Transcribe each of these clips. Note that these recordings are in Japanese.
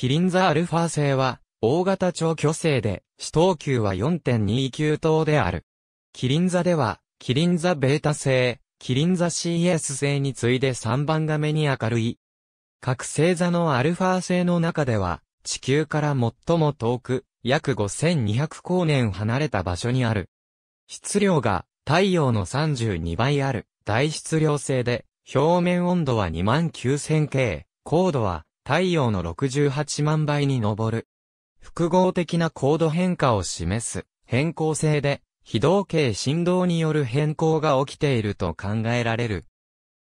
キリンザアルファ製は、大型長巨星で、死等級は4.29等である。キリンザでは、キリンザベータ製、キリンザ CS 製に次いで3番が目に明るい。各星座のアルファ製の中では、地球から最も遠く、約5200光年離れた場所にある。質量が太陽の32倍ある大質量性で、表面温度は 29000K、高度は太陽の68万倍に上る。複合的な高度変化を示す変更性で、非同型振動による変更が起きていると考えられる。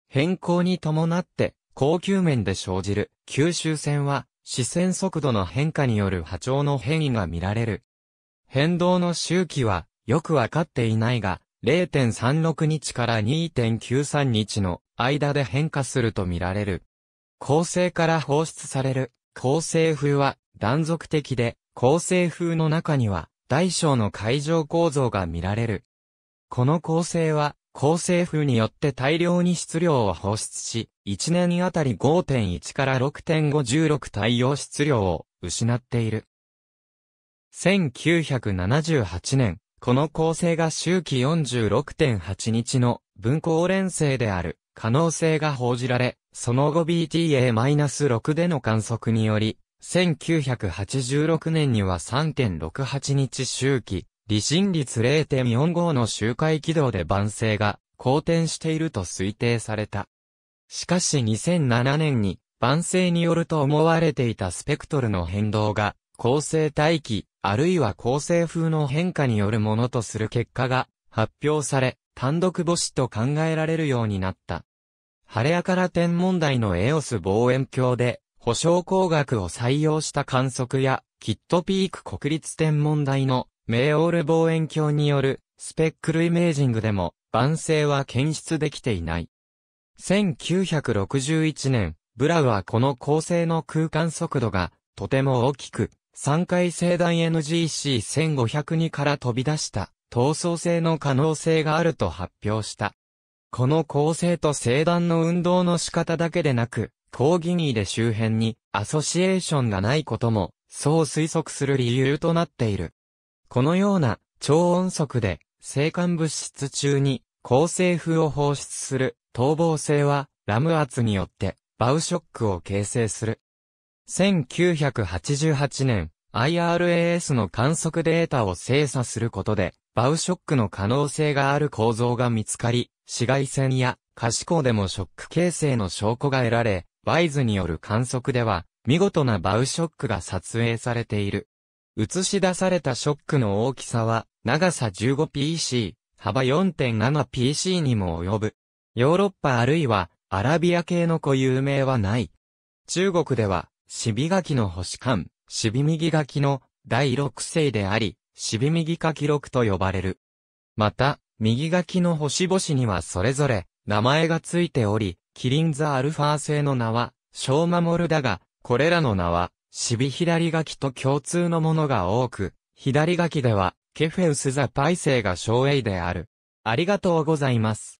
変更に伴って、高級面で生じる吸収線は、視線速度の変化による波長の変異が見られる。変動の周期は、よくわかっていないが、0.36日から2.93日の間で変化すると見られる。構成から放出される構成風は断続的で、構成風の中には大小の海上構造が見られる。この構成は構成風によって大量に質量を放出し、1年あたり5.1から6.516太陽質量を失っている。1978年、この構成が周期46.8日の分光連星である可能性が報じられ、その後 BTA-6 での観測により、1986年には3.68日周期、離心率0.45の周回軌道で晩星が好転していると推定された。しかし2007年に晩星によると思われていたスペクトルの変動が、恒星大気、あるいは恒星風の変化によるものとする結果が発表され、単独母子と考えられるようになった。晴れやから天文台のエオス望遠鏡で、保証工学を採用した観測や、キットピーク国立天文台のメーオール望遠鏡によるスペックルイメージングでも、晩星は検出できていない。1961年、ブラウはこの恒星の空間速度が、とても大きく、3回星団 NGC1502 から飛び出した、闘争性の可能性があると発表した。この構成と正団の運動の仕方だけでなく、抗議ニーで周辺にアソシエーションがないことも、そう推測する理由となっている。このような超音速で、生還物質中に構成風を放出する逃亡性は、ラム圧によってバウショックを形成する。1988年、IRAS の観測データを精査することで、バウショックの可能性がある構造が見つかり、紫外線や可視光でもショック形成の証拠が得られ、ワイズによる観測では、見事なバウショックが撮影されている。映し出されたショックの大きさは、長さ 15pc、幅 4.7pc にも及ぶ。ヨーロッパあるいは、アラビア系の固有名はない。中国では、シビガキの星間、シビ右ガキの第6世であり、シ渋右化記録と呼ばれる。また、右書きの星々にはそれぞれ名前がついており、キリンザアルファ製の名は、小守だが、これらの名は、シビ左書きと共通のものが多く、左書きでは、ケフェウス・ザ・パイセイが小 A である。ありがとうございます。